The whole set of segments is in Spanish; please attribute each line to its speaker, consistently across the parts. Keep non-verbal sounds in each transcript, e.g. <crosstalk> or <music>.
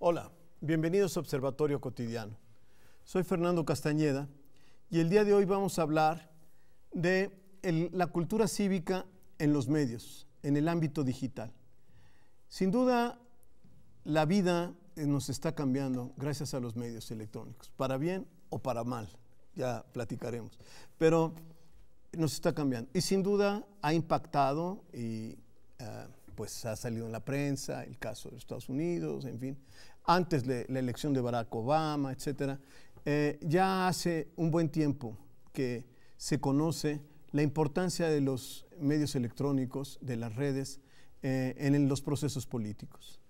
Speaker 1: Hola, bienvenidos a Observatorio Cotidiano. Soy Fernando Castañeda y el día de hoy vamos a hablar de la cultura cívica en los medios, en el ámbito digital. Sin duda, la vida eh, nos está cambiando gracias a los medios electrónicos, para bien o para mal, ya platicaremos. Pero nos está cambiando y sin duda ha impactado y eh, pues ha salido en la prensa el caso de Estados Unidos, en fin, antes de la elección de Barack Obama, etc., eh, ya hace un buen tiempo que se conoce la importancia de los medios electrónicos, de las redes, eh, en los procesos políticos.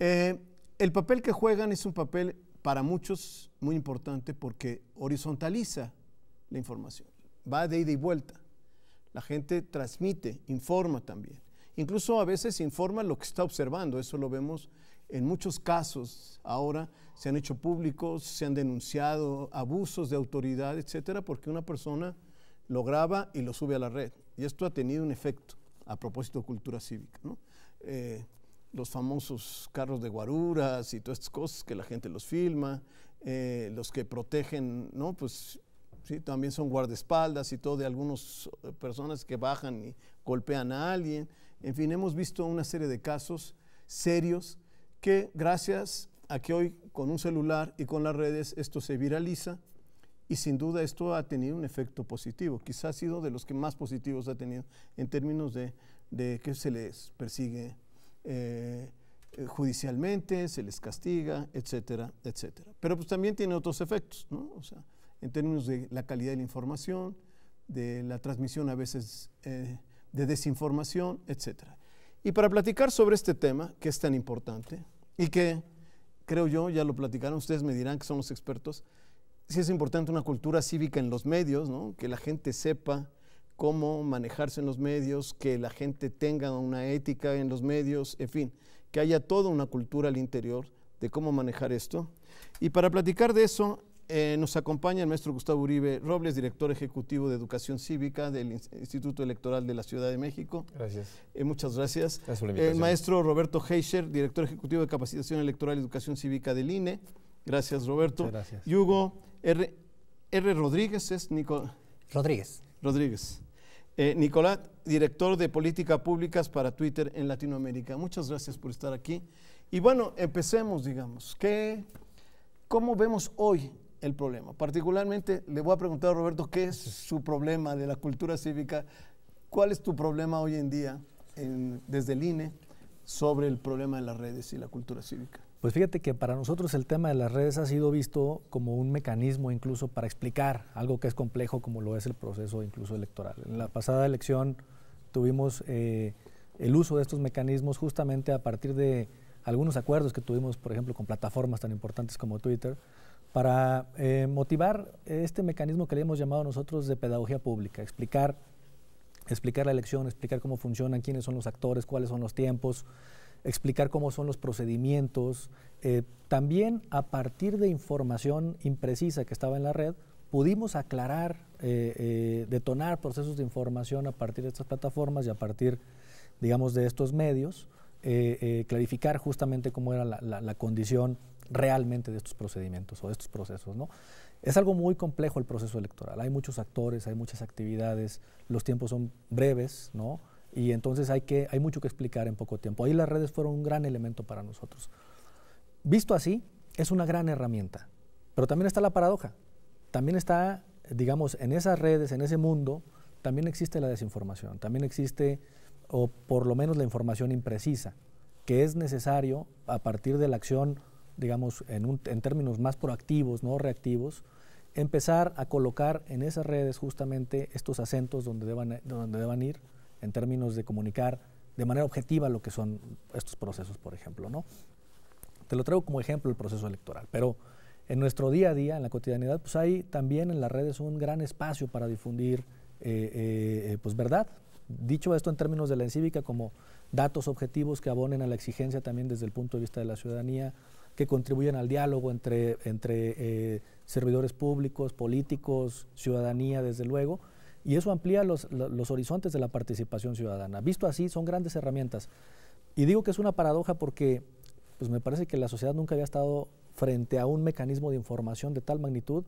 Speaker 1: Eh, el papel que juegan es un papel para muchos muy importante porque horizontaliza la información, va de ida y vuelta. La gente transmite, informa también. Incluso a veces informa lo que está observando, eso lo vemos en muchos casos ahora se han hecho públicos, se han denunciado abusos de autoridad, etcétera, porque una persona lo graba y lo sube a la red. Y esto ha tenido un efecto a propósito de cultura cívica. ¿no? Eh, los famosos carros de guaruras y todas estas cosas que la gente los filma, eh, los que protegen, ¿no? Pues sí, también son guardaespaldas y todo de algunas eh, personas que bajan y golpean a alguien. En fin, hemos visto una serie de casos serios que gracias a que hoy con un celular y con las redes esto se viraliza y sin duda esto ha tenido un efecto positivo. Quizás ha sido de los que más positivos ha tenido en términos de, de que se les persigue eh, eh, judicialmente, se les castiga, etcétera, etcétera. Pero pues también tiene otros efectos, ¿no? O sea, en términos de la calidad de la información, de la transmisión a veces eh, de desinformación, etcétera. Y para platicar sobre este tema, que es tan importante, y que, creo yo, ya lo platicaron, ustedes me dirán que son los expertos, sí es importante una cultura cívica en los medios, que la gente sepa cómo manejarse en los medios, que la gente tenga una ética en los medios, en fin, que haya toda una cultura al interior de cómo manejar esto. Y para platicar de eso, eh, nos acompaña el maestro Gustavo Uribe Robles, director ejecutivo de Educación Cívica del Instituto Electoral de la Ciudad de México. Gracias. Eh, muchas gracias. el eh, maestro Roberto Heischer, director ejecutivo de Capacitación Electoral y Educación Cívica del INE. Gracias, Roberto. gracias. Hugo R. R. Rodríguez es Nico... Rodríguez. Rodríguez. Nicolás, director de Política Públicas para Twitter en Latinoamérica. Muchas gracias por estar aquí. Y bueno, empecemos, digamos. ¿Cómo vemos hoy el problema. Particularmente le voy a preguntar a Roberto qué es su problema de la cultura cívica, cuál es tu problema hoy en día desde el INE sobre el problema de las redes y la cultura cívica.
Speaker 2: Pues fíjate que para nosotros el tema de las redes ha sido visto como un mecanismo incluso para explicar algo que es complejo como lo es el proceso incluso electoral. En la pasada elección tuvimos eh, el uso de estos mecanismos justamente a partir de algunos acuerdos que tuvimos, por ejemplo, con plataformas tan importantes como Twitter, para eh, motivar este mecanismo que le hemos llamado nosotros de pedagogía pública, explicar, la elección, explicar cómo funcionan, quiénes son los actores, cuáles son los tiempos, explicar cómo son los procedimientos. Eh, también a partir de información imprecisa que estaba en la red, pudimos aclarar, eh, detonar procesos de información a partir de estas plataformas y a partir, digamos, de estos medios. Eh, eh, clarificar justamente cómo era la, condición realmente de estos procedimientos o de estos procesos. ¿no? Es algo muy complejo el proceso electoral, hay muchos actores, hay muchas actividades, los tiempos son breves, ¿no? y entonces hay, que, hay mucho que explicar en poco tiempo. Ahí las redes fueron un gran elemento para nosotros. Visto así, es una gran herramienta, pero también está la paradoja, también está, digamos, en esas redes, en ese mundo, también existe la desinformación, también existe o por lo menos la información imprecisa, que es necesario a partir de la acción, digamos, en, términos más proactivos, no reactivos, empezar a colocar en esas redes justamente estos acentos donde deban, donde deban ir en términos de comunicar de manera objetiva lo que son estos procesos, por ejemplo. ¿no? Te lo traigo como ejemplo el proceso electoral, pero en nuestro día a día, en la cotidianidad, pues hay también en las redes un gran espacio para difundir eh, eh, eh, pues verdad, Dicho esto en términos de la encívica, como datos objetivos que abonen a la exigencia también desde el punto de vista de la ciudadanía, que contribuyan al diálogo entre, eh, servidores públicos, políticos, ciudadanía, desde luego, y eso amplía los, horizontes de la participación ciudadana. Visto así, son grandes herramientas. Y digo que es una paradoja porque pues, me parece que la sociedad nunca había estado frente a un mecanismo de información de tal magnitud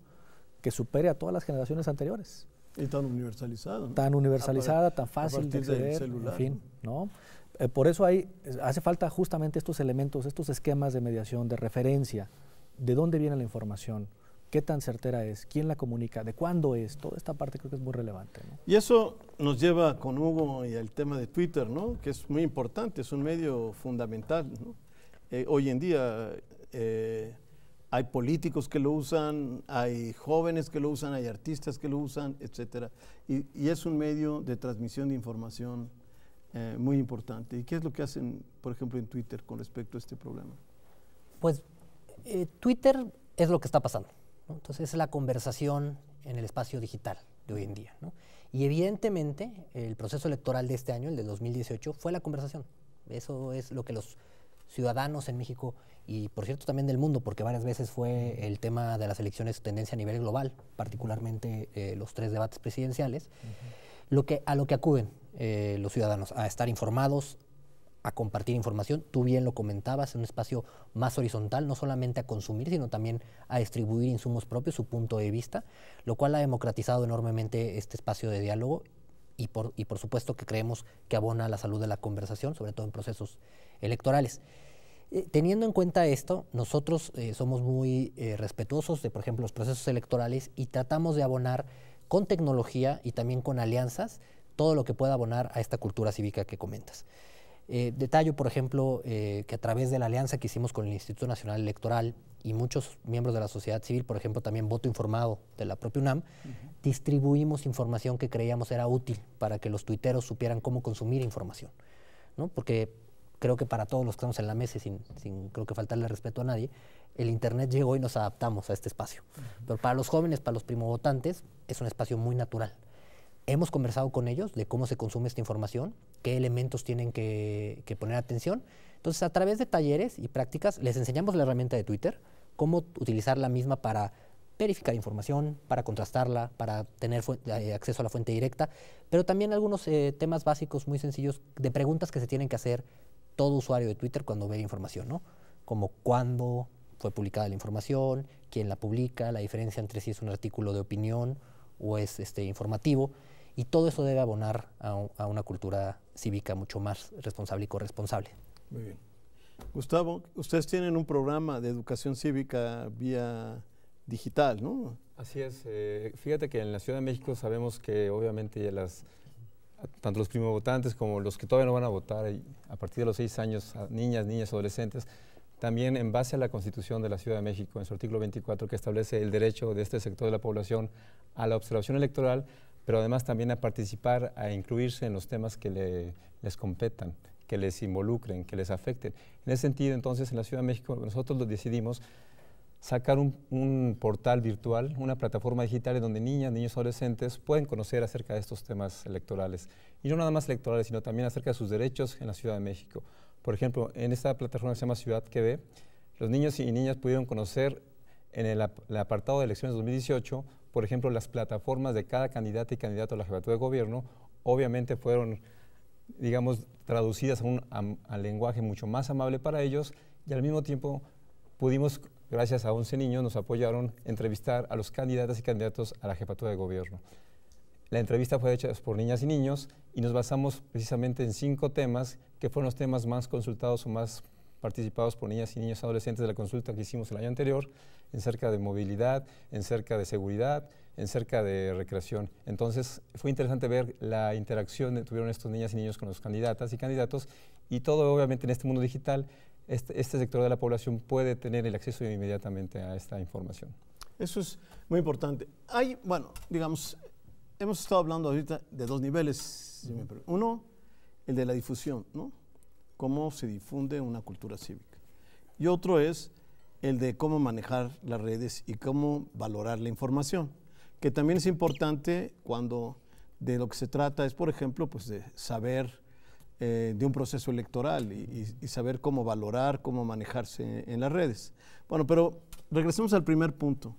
Speaker 2: que supere a todas las generaciones anteriores.
Speaker 1: Y tan universalizada. Tan universalizada, tan fácil de acceder, en fin,
Speaker 2: ¿no? Eh, por eso hay, hace falta justamente estos elementos, estos esquemas de mediación, de referencia, de dónde viene la información, qué tan certera es, quién la comunica, de cuándo es, toda esta parte creo que es muy relevante.
Speaker 1: Y eso nos lleva con Hugo y al tema de Twitter, ¿no? que es muy importante, es un medio fundamental. Eh, hoy en día... Eh, hay políticos que lo usan, hay jóvenes que lo usan, hay artistas que lo usan, etc. Y, es un medio de transmisión de información eh, muy importante. ¿Y qué es lo que hacen, por ejemplo, en Twitter con respecto a este problema?
Speaker 3: Pues eh, Twitter
Speaker 1: es lo que está pasando.
Speaker 3: Entonces es la conversación en el espacio digital de hoy en día. Y evidentemente el proceso electoral de este año, el de 2018, fue la conversación. Eso es lo que los ciudadanos en México y, por cierto, también del mundo, porque varias veces fue el tema de las elecciones tendencia a nivel global, particularmente eh, los tres debates presidenciales, lo que, a lo que acuden eh, los ciudadanos, a estar informados, a compartir información. Tú bien lo comentabas, en un espacio más horizontal, no solamente a consumir, sino también a distribuir insumos propios, su punto de vista, lo cual ha democratizado enormemente este espacio de diálogo y por, supuesto que creemos que abona la salud de la conversación, sobre todo en procesos electorales. Eh, teniendo en cuenta esto, nosotros eh, somos muy eh, respetuosos de, por ejemplo, los procesos electorales y tratamos de abonar con tecnología y también con alianzas todo lo que pueda abonar a esta cultura cívica que comentas. Eh, detallo, por ejemplo, eh, que a través de la alianza que hicimos con el Instituto Nacional Electoral y muchos miembros de la sociedad civil, por ejemplo, también voto informado de la propia UNAM, distribuimos información que creíamos era útil para que los tuiteros supieran cómo consumir información. ¿no? Porque creo que para todos los que estamos en la mesa, sin, creo que faltarle respeto a nadie, el Internet llegó y nos adaptamos a este espacio. Pero para los jóvenes, para los primovotantes, es un espacio muy natural. Hemos conversado con ellos de cómo se consume esta información, qué elementos tienen que, poner atención. Entonces, a través de talleres y prácticas, les enseñamos la herramienta de Twitter, cómo utilizar la misma para verificar información, para contrastarla, para tener eh, acceso a la fuente directa, pero también algunos eh, temas básicos muy sencillos de preguntas que se tienen que hacer todo usuario de Twitter cuando ve información, ¿no? Como cuándo fue publicada la información, quién la publica, la diferencia entre si es un artículo de opinión o es este, informativo. Y todo eso debe abonar a, una cultura cívica mucho más responsable y corresponsable.
Speaker 1: Muy bien. Gustavo, ustedes tienen un programa de educación cívica vía digital, ¿no?
Speaker 4: Así es. Eh, fíjate que en la Ciudad de México sabemos que obviamente las, tanto los primovotantes como los que todavía no van a votar a partir de los seis años, niñas, niñas, adolescentes, también en base a la Constitución de la Ciudad de México, en su artículo 24, que establece el derecho de este sector de la población a la observación electoral, pero además también a participar, a incluirse en los temas que les competan, que les involucren, que les afecten. En ese sentido, entonces, en la Ciudad de México nosotros decidimos sacar un, portal virtual, una plataforma digital en donde niñas, niños, adolescentes pueden conocer acerca de estos temas electorales. Y no nada más electorales, sino también acerca de sus derechos en la Ciudad de México. Por ejemplo, en esta plataforma que se llama Ciudad que ve, los niños y niñas pudieron conocer en el apartado de elecciones 2018 por ejemplo, las plataformas de cada candidato y candidato a la jefatura de gobierno, obviamente fueron, digamos, traducidas a un lenguaje mucho más amable para ellos y al mismo tiempo pudimos, gracias a 11 niños, nos apoyaron entrevistar a los candidatas y candidatos a la jefatura de gobierno. La entrevista fue hecha por niñas y niños y nos basamos precisamente en cinco temas que fueron los temas más consultados o más participados por niñas y niños adolescentes de la consulta que hicimos el año anterior, en cerca de movilidad, en cerca de seguridad, en cerca de recreación. Entonces fue interesante ver la interacción que tuvieron estos niñas y niños con los candidatas y candidatos y todo obviamente en este mundo digital, este, este sector de la población puede tener el acceso inmediatamente a esta información.
Speaker 1: Eso es muy importante. Hay, bueno, digamos, hemos estado hablando ahorita de dos niveles. Uno, el de la difusión, ¿no? cómo se difunde una cultura cívica. Y otro es el de cómo manejar las redes y cómo valorar la información, que también es importante cuando de lo que se trata es, por ejemplo, pues de saber eh, de un proceso electoral y, saber cómo valorar, cómo manejarse en, en las redes. Bueno, pero regresemos al primer punto.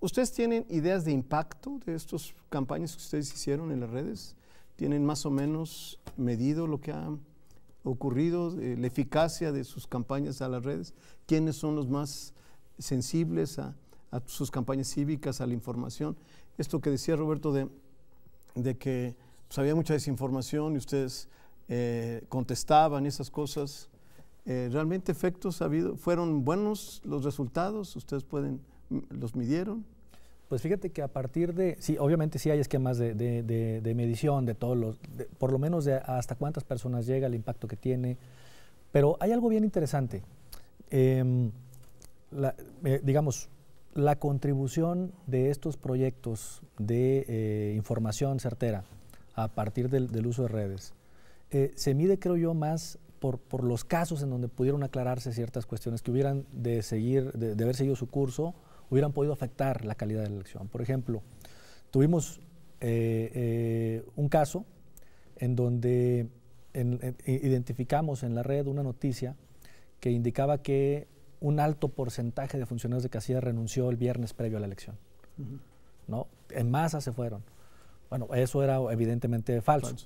Speaker 1: ¿Ustedes tienen ideas de impacto de estas campañas que ustedes hicieron en las redes? ¿Tienen más o menos medido lo que han ocurrido, eh, la eficacia de sus campañas a las redes, quiénes son los más sensibles a, sus campañas cívicas, a la información. Esto que decía Roberto de, de que pues, había mucha desinformación y ustedes eh, contestaban esas cosas, eh, realmente efectos ha habido, fueron buenos los resultados, ustedes pueden, mm, los midieron. Pues fíjate que a partir de,
Speaker 2: sí, obviamente sí hay esquemas de, medición de todos los, por lo menos de hasta cuántas personas llega, el impacto que tiene, pero hay algo bien interesante. Em, eh, digamos, la contribución de estos proyectos de eh, información certera a partir del, uso de redes eh, se mide, creo yo, más por, los casos en donde pudieron aclararse ciertas cuestiones que hubieran de seguir, de haber seguido su curso hubieran podido afectar la calidad de la elección. Por ejemplo, tuvimos eh, eh, un caso en donde identificamos en la red una noticia que indicaba que un alto porcentaje de funcionarios de casilla renunció el viernes previo a la elección. ¿no? En masa se fueron. Bueno, eso era evidentemente falso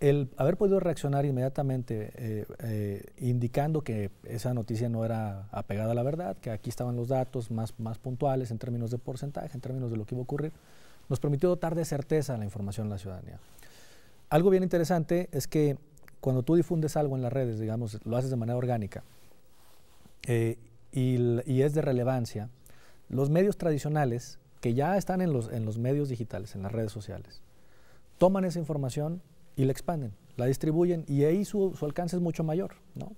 Speaker 2: el haber podido reaccionar inmediatamente eh, eh, indicando que esa noticia no era apegada a la verdad, que aquí estaban los datos más, más puntuales en términos de porcentaje, en términos de lo que iba a ocurrir, nos permitió dotar de certeza la información a la ciudadanía. Algo bien interesante es que cuando tú difundes algo en las redes, digamos, lo haces de manera orgánica eh, y, es de relevancia, los medios tradicionales que ya están los, en los medios digitales, en las redes sociales, toman esa información y la expanden, la distribuyen y ahí su, alcance es mucho mayor, ¿no?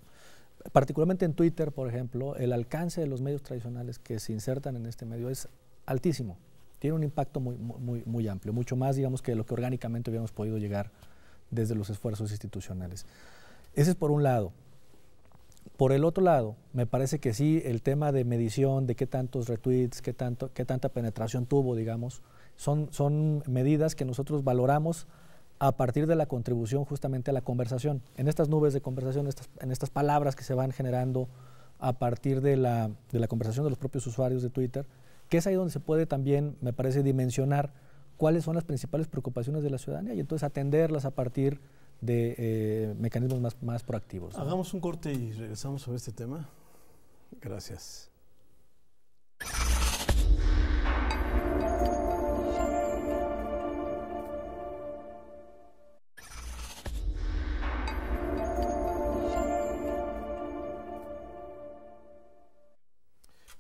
Speaker 2: Particularmente en Twitter, por ejemplo, el alcance de los medios tradicionales que se insertan en este medio es altísimo. Tiene un impacto muy, muy, muy amplio, mucho más, digamos, que lo que orgánicamente hubiéramos podido llegar desde los esfuerzos institucionales. Ese es por un lado. Por el otro lado, me parece que sí, el tema de medición, de qué tantos retweets, qué, tanto, qué tanta penetración tuvo, digamos, son, son medidas que nosotros valoramos a partir de la contribución justamente a la conversación. En estas nubes de conversación, en estas palabras que se van generando a partir de la, conversación de los propios usuarios de Twitter, que es ahí donde se puede también, me parece, dimensionar cuáles son las principales preocupaciones de la ciudadanía y entonces atenderlas a partir de eh, mecanismos más, proactivos. Hagamos
Speaker 1: un corte y regresamos sobre este tema. Gracias.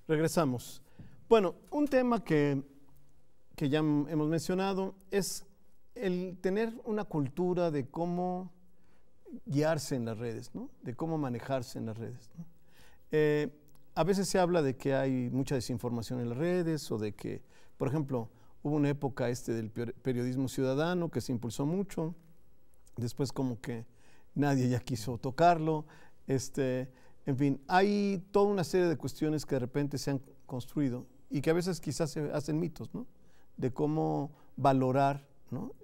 Speaker 1: Regresamos. Bueno, un tema que, ya hemos mencionado es el tener una cultura de cómo guiarse en las redes, ¿no? de cómo manejarse en las redes. Eh, a veces se habla de que hay mucha desinformación en las redes o de que, por ejemplo, hubo una época este del periodismo ciudadano que se impulsó mucho, después como que nadie ya quiso tocarlo. Este, en fin, hay toda una serie de cuestiones que de repente se han construido y que a veces quizás se hacen mitos, ¿no? De cómo valorar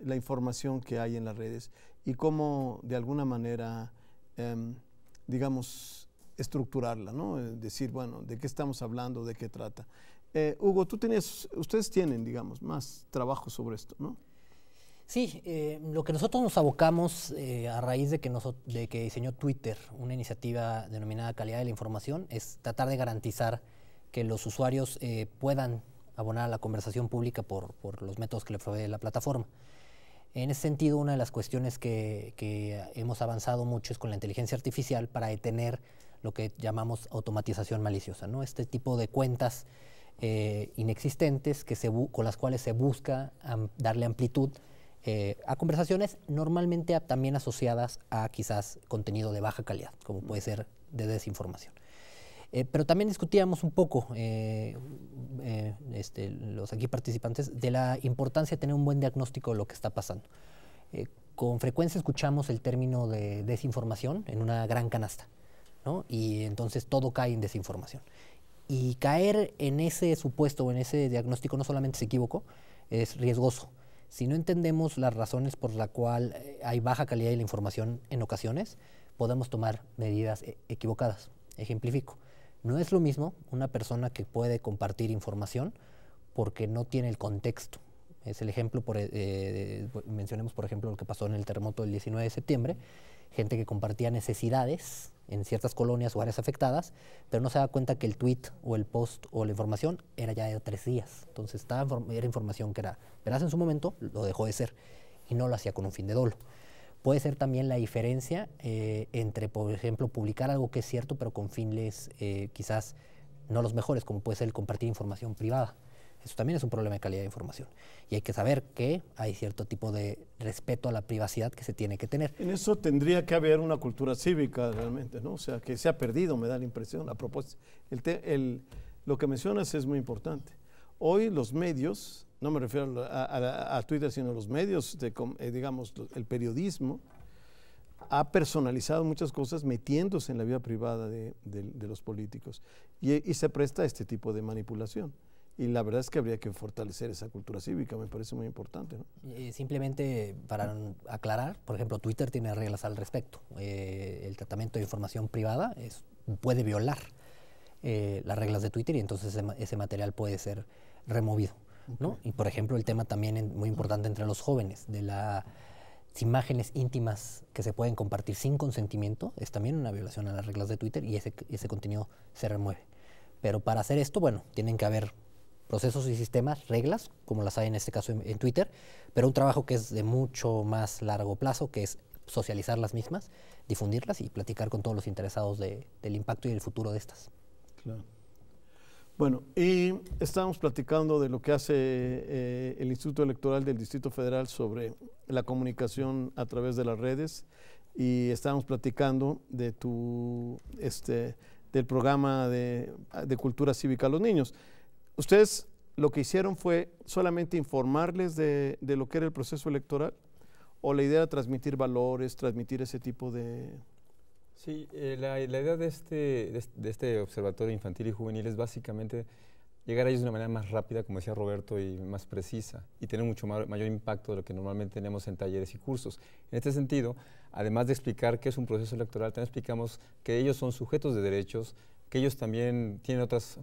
Speaker 1: la información que hay en las redes y cómo de alguna manera, em, digamos, estructurarla, ¿no? Decir, bueno, ¿de qué estamos hablando? ¿De qué trata? Eh, Hugo, tú tienes, ustedes tienen, digamos, más trabajo sobre esto, ¿no?
Speaker 3: Sí, eh, lo que nosotros nos abocamos eh, a raíz de que, de que diseñó Twitter, una iniciativa denominada Calidad de la Información, es tratar de garantizar que los usuarios eh, puedan abonar a la conversación pública por, los métodos que le provee la plataforma. En ese sentido, una de las cuestiones que, hemos avanzado mucho es con la inteligencia artificial para detener lo que llamamos automatización maliciosa, ¿no? Este tipo de cuentas inexistentes que se con las cuales se busca darle amplitud eh, a conversaciones normalmente también asociadas a quizás contenido de baja calidad, como puede ser de desinformación. Eh, pero también discutíamos un poco, eh, este, los aquí participantes, de la importancia de tener un buen diagnóstico de lo que está pasando. con frecuencia escuchamos el término de desinformación en una gran canasta, ¿no? y entonces todo cae en desinformación. Y caer en ese supuesto o en ese diagnóstico no solamente se equivocó, es riesgoso. Si no entendemos las razones por las cuales eh, hay baja calidad de la información en ocasiones, podemos tomar medidas eh, equivocadas. Ejemplifico. No es lo mismo una persona que puede compartir información porque no tiene el contexto. Es el ejemplo, eh, mencionemos por ejemplo lo que pasó en el terremoto del 19 de septiembre gente que compartía necesidades en ciertas colonias o áreas afectadas, pero no se da cuenta que el tweet o el post o la información era ya de tres días. Entonces estaba, era información que era verás en su momento, lo dejó de ser y no lo hacía con un fin de dolo. Puede ser también la diferencia eh, entre, por ejemplo, publicar algo que es cierto, pero con fines eh, quizás no los mejores, como puede ser el compartir información privada. Eso también es un problema de calidad de información. Y hay que saber que hay cierto tipo de respeto a la privacidad que se tiene
Speaker 1: que tener. En eso tendría que haber una cultura cívica realmente, ¿no? O sea, que se ha perdido, me da la impresión. A propósito, lo que mencionas es muy importante. Hoy los medios, no me refiero a, Twitter, sino los medios, de, eh, digamos, el periodismo, ha personalizado muchas cosas metiéndose en la vida privada de, los políticos y, y, se presta a este tipo de manipulación. Y la verdad es que habría que fortalecer esa cultura cívica, me parece muy importante. ¿no?
Speaker 3: Eh, simplemente para aclarar, por ejemplo, Twitter tiene reglas al respecto. Eh, el tratamiento de información privada es, puede violar eh, las reglas de Twitter y entonces ese, material puede ser removido. ¿no? Y por ejemplo, el tema también muy importante entre los jóvenes de las imágenes íntimas que se pueden compartir sin consentimiento es también una violación a las reglas de Twitter y ese, ese contenido se remueve. Pero para hacer esto, bueno, tienen que haber procesos y sistemas, reglas, como las hay en este caso en, Twitter, pero un trabajo que es de mucho más largo plazo, que es socializar las mismas, difundirlas y platicar con todos los interesados del impacto y el futuro de estas. Claro.
Speaker 1: Bueno, y estábamos platicando de lo que hace eh, el Instituto Electoral del Distrito Federal sobre la comunicación a través de las redes y estábamos platicando de tu, este, del programa de, de cultura cívica a los niños. Ustedes lo que hicieron fue solamente informarles de, lo que era el proceso electoral o la idea de transmitir valores, transmitir ese tipo de...
Speaker 4: Sí, eh, la, idea de este, de este observatorio infantil y juvenil es básicamente llegar a ellos de una manera más rápida, como decía Roberto, y más precisa, y tener mucho mayor impacto de lo que normalmente tenemos en talleres y cursos. En este sentido, además de explicar qué es un proceso electoral, también explicamos que ellos son sujetos de derechos, que ellos también tienen otras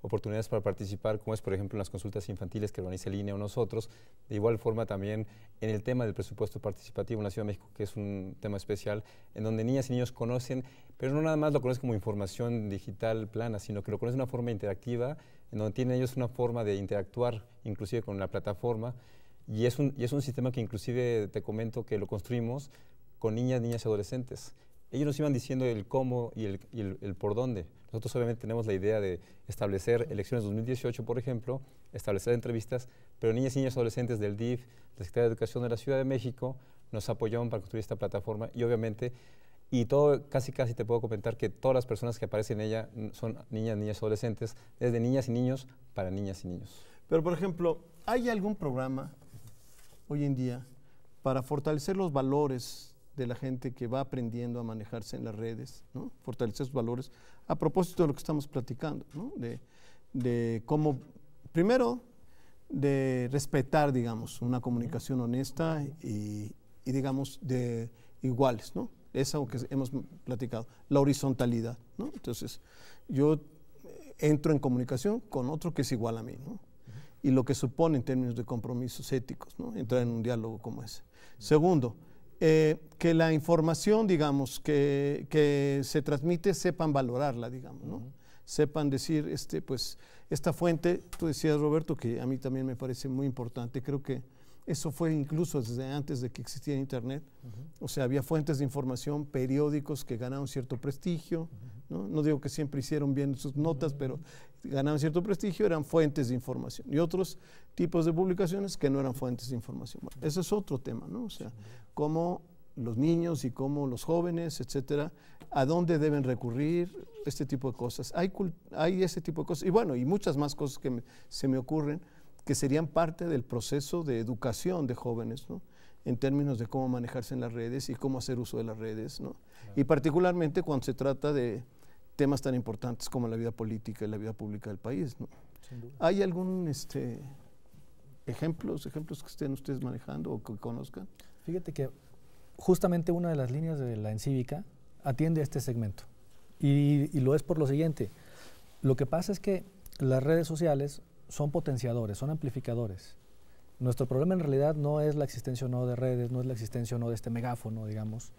Speaker 4: oportunidades para participar, como es por ejemplo en las consultas infantiles que organiza el INE o nosotros. De igual forma también en el tema del presupuesto participativo en la Ciudad de México, que es un tema especial, en donde niñas y niños conocen, pero no nada más lo conocen como información digital plana, sino que lo conocen de una forma interactiva, en donde tienen ellos una forma de interactuar inclusive con la plataforma. Y es, un, y es un sistema que inclusive te comento que lo construimos con niñas, niñas y adolescentes ellos nos iban diciendo el cómo y el, por dónde. Nosotros obviamente tenemos la idea de establecer elecciones 2018, por ejemplo, establecer entrevistas, pero niñas y niños adolescentes del DIF, la Secretaría de Educación de la Ciudad de México, nos apoyaron para construir esta plataforma y obviamente, y todo, casi casi te puedo comentar que todas las personas que aparecen en ella son niñas, y niñas, adolescentes, desde niñas y niños para niñas y niños. Pero, por ejemplo, ¿hay algún programa hoy en día para fortalecer los valores
Speaker 1: de la gente que va aprendiendo a manejarse en las redes, fortalecer sus valores. A propósito de lo que estamos platicando, de, cómo, primero, de respetar, digamos, una comunicación honesta y, digamos, de iguales, ¿no? algo que hemos platicado, la horizontalidad, ¿no? Entonces, yo entro en comunicación con otro que es igual a mí, ¿no? y lo que supone en términos de compromisos éticos, ¿no? entrar en un diálogo como ese. Segundo, eh, que la información, digamos, que, que, se transmite, sepan valorarla, digamos, ¿no? Sepan decir, este, pues, esta fuente, tú decías, Roberto, que a mí también me parece muy importante, creo que eso fue incluso desde antes de que existía Internet. O sea, había fuentes de información, periódicos que ganaban cierto prestigio. ¿no? digo que siempre hicieron bien sus notas, pero ganaban cierto prestigio, eran fuentes de información. Y otros tipos de publicaciones que no eran fuentes de información. Bueno, ese es otro tema, ¿no? O sea, cómo los niños y cómo los jóvenes, etcétera, a dónde deben recurrir, este tipo de cosas. Hay, hay ese tipo de cosas. Y bueno, y muchas más cosas que se me ocurren que serían parte del proceso de educación de jóvenes, ¿no? en términos de cómo manejarse en las redes y cómo hacer uso de las redes, ¿no? y particularmente cuando se trata de temas tan importantes como la vida política y la vida pública del país. ¿no? ¿Hay algún este, ejemplos, ejemplos que estén ustedes manejando o que conozcan? Fíjate que
Speaker 2: justamente una de las líneas de la encívica atiende a este segmento. Y, y, lo es por lo siguiente. Lo que pasa es que las redes sociales son potenciadores, son amplificadores. Nuestro problema en realidad no es la existencia o no de redes, no es la existencia o no de este megáfono, digamos,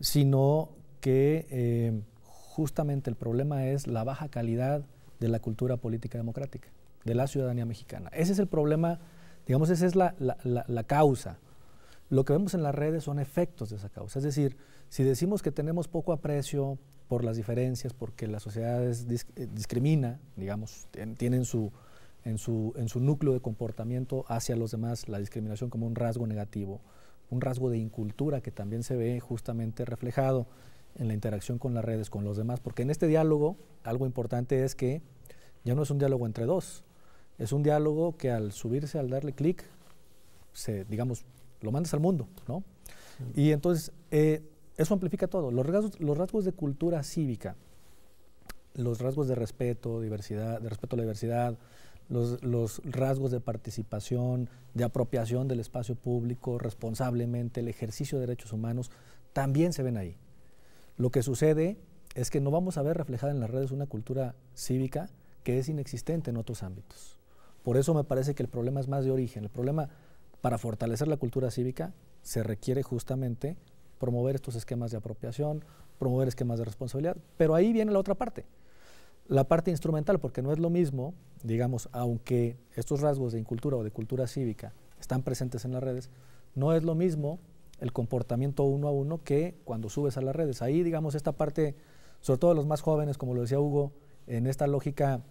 Speaker 2: sino que eh, justamente el problema es la baja calidad de la cultura política democrática, de la ciudadanía mexicana. Ese es el problema, digamos, esa es la, causa. Lo que vemos en las redes son efectos de esa causa. Es decir, si decimos que tenemos poco aprecio por las diferencias, porque la sociedad eh, discrimina, digamos, tienen su, en su, en su núcleo de comportamiento hacia los demás la discriminación como un rasgo negativo, un rasgo de incultura que también se ve justamente reflejado en la interacción con las redes, con los demás, porque en este diálogo algo importante es que ya no es un diálogo entre dos, es un diálogo que al subirse, al darle clic, se, digamos, lo mandas al mundo, ¿no? Y entonces eh, eso amplifica todo. Los rasgos, los rasgos de cultura cívica, los rasgos de respeto, diversidad, de respeto a la diversidad, los, rasgos de participación, de apropiación del espacio público responsablemente, el ejercicio de derechos humanos, también se ven ahí. Lo que sucede es que no vamos a ver reflejada en las redes una cultura cívica que es inexistente en otros ámbitos. Por eso me parece que el problema es más de origen. El problema para fortalecer la cultura cívica se requiere justamente promover estos esquemas de apropiación, promover esquemas de responsabilidad. Pero ahí viene la otra parte. La parte instrumental, porque no es lo mismo, digamos, aunque estos rasgos de incultura o de cultura cívica están presentes en las redes, no es lo mismo el comportamiento uno a uno que cuando subes a las redes. Ahí, digamos, esta parte, sobre todo los más jóvenes, como lo decía Hugo, en esta lógica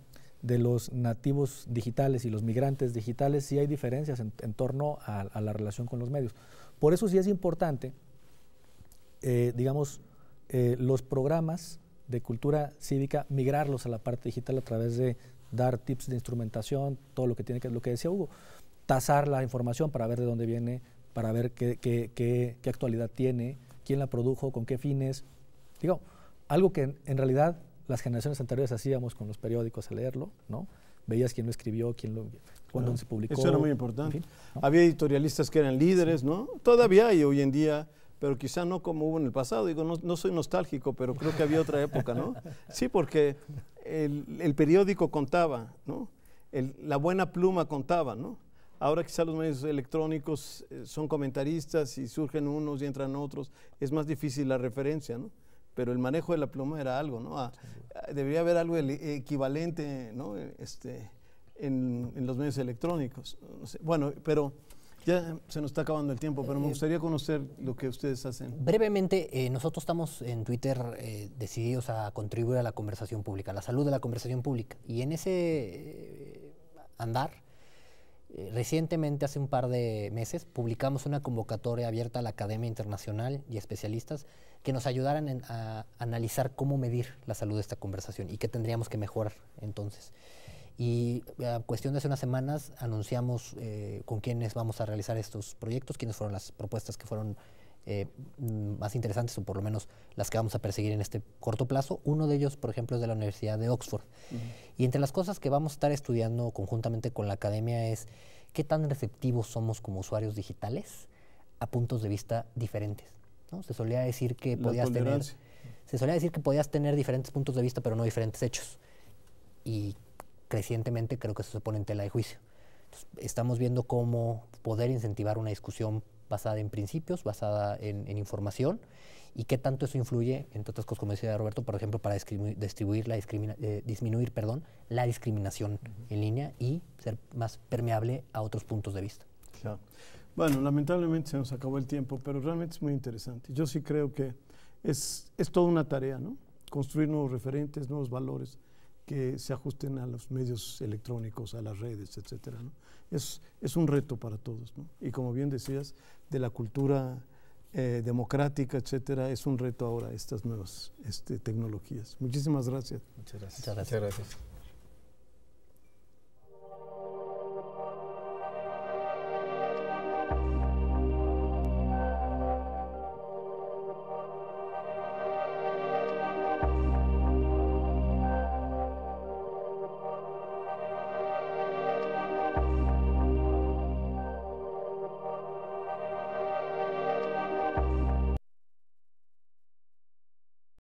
Speaker 2: de los nativos digitales y los migrantes digitales, sí hay diferencias en, torno a, la relación con los medios. Por eso sí es importante, eh, digamos, eh, los programas de cultura cívica, migrarlos a la parte digital a través de dar tips de instrumentación, todo lo que tiene que, lo que decía Hugo, tasar la información para ver de dónde viene, para ver qué, qué, qué, actualidad tiene, quién la produjo, con qué fines. Digo, algo que en, realidad las generaciones anteriores hacíamos con los periódicos a leerlo, ¿no? Veías quién lo escribió, quién lo, cuándo ah, se publicó. Eso era muy importante.
Speaker 1: Había editorialistas que eran líderes, ¿no? Todavía hay hoy en día pero quizá no como hubo en el pasado. Digo, no, soy nostálgico, pero creo que había otra época, ¿no? <laughs> Sí, porque el, el periódico contaba, ¿no? El, la buena pluma contaba, ¿no? Ahora quizá los medios electrónicos eh, son comentaristas y surgen unos y entran otros. Es más difícil la referencia, ¿no? Pero el manejo de la pluma era algo, ¿no? Ah, ah, debería haber algo equivalente, ¿no? Este, en, en, los medios electrónicos. Bueno, pero ya se nos está acabando el tiempo, pero me eh, gustaría conocer lo que ustedes hacen.
Speaker 3: Brevemente, eh, nosotros estamos en Twitter eh, decididos a contribuir a la conversación pública, a la salud de la conversación pública. Y en ese andar, recientemente, hace un par de meses, publicamos una convocatoria abierta a la Academia Internacional y especialistas que nos ayudaran a analizar cómo medir la salud de esta conversación y qué tendríamos que mejorar entonces y eh, a cuestión de hace unas semanas anunciamos eh, con quiénes vamos a realizar estos proyectos, quiénes fueron las propuestas que fueron eh, mm, más interesantes o por lo menos las que vamos a perseguir en este corto plazo. Uno de ellos, por ejemplo, es de la Universidad de Oxford. Y entre las cosas que vamos a estar estudiando conjuntamente con la academia es qué tan receptivos somos como usuarios digitales a puntos de vista diferentes. Se solía decir que podías tener se solía decir que podías tener diferentes puntos de vista pero no diferentes hechos. Recientemente, creo que eso se pone en tela de juicio. estamos viendo cómo poder incentivar una discusión basada en principios, basada en, información, y qué tanto eso influye, entre otras cosas, como decía Roberto, por ejemplo, para distribuir la eh, disminuir perdón, la discriminación en línea y ser más permeable a
Speaker 1: otros puntos de vista. Claro. Bueno, lamentablemente se nos acabó el tiempo, pero realmente es muy interesante. Yo sí creo que es, es toda una tarea, ¿no? Construir nuevos referentes, nuevos valores, que se ajusten a los medios electrónicos, a las redes, etc. Es, es, un reto para todos. Y como bien decías, de la cultura eh, democrática, etcétera, es un reto ahora estas nuevas este, tecnologías. Muchísimas gracias. Muchas gracias.